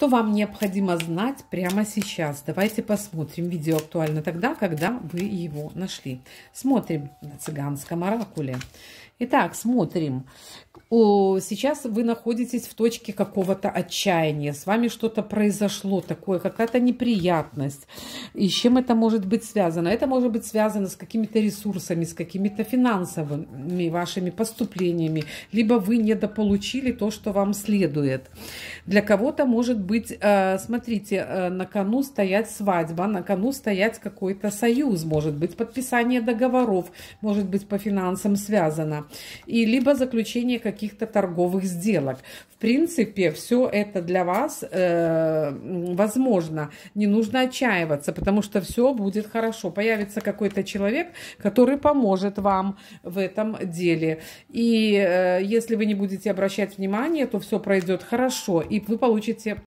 Что вам необходимо знать прямо сейчас? Давайте посмотрим. Видео актуально тогда, когда вы его нашли. Смотрим на цыганском оракуле. Итак, смотрим. Сейчас вы находитесь в точке какого-то отчаяния. С вами что-то произошло такое, какая-то неприятность. И с чем это может быть связано? Это может быть связано с какими-то ресурсами, с какими-то финансовыми вашими поступлениями. Либо вы недополучили то, что вам следует. Для кого-то может быть, э, смотрите, э, на кону стоять свадьба, на кону стоять какой-то союз. Может быть, подписание договоров, может быть, по финансам связано и либо заключение каких-то торговых сделок. В принципе, все это для вас э, возможно. Не нужно отчаиваться, потому что все будет хорошо. Появится какой-то человек, который поможет вам в этом деле. И э, если вы не будете обращать внимание, то все пройдет хорошо, и вы получите